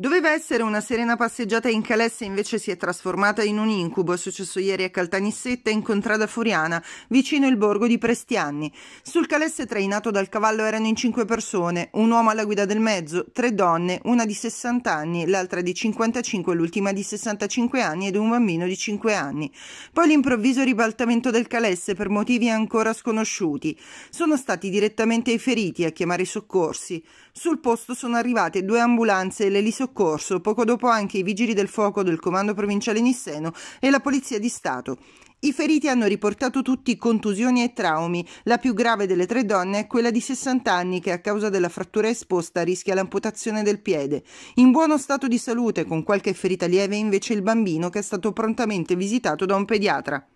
Doveva essere una serena passeggiata in Calesse, invece si è trasformata in un incubo. È successo ieri a Caltanissetta, in contrada Furiana, vicino il borgo di Prestianni. Sul Calesse trainato dal cavallo erano in cinque persone, un uomo alla guida del mezzo, tre donne, una di 60 anni, l'altra di 55, l'ultima di 65 anni ed un bambino di 5 anni. Poi l'improvviso ribaltamento del Calesse per motivi ancora sconosciuti. Sono stati direttamente i feriti a chiamare i soccorsi. Sul posto sono arrivate due ambulanze e le lisoccorsi soccorso, poco dopo anche i vigili del fuoco del comando provinciale Nisseno e la Polizia di Stato. I feriti hanno riportato tutti contusioni e traumi. La più grave delle tre donne è quella di 60 anni che a causa della frattura esposta rischia l'amputazione del piede. In buono stato di salute, con qualche ferita lieve invece il bambino che è stato prontamente visitato da un pediatra.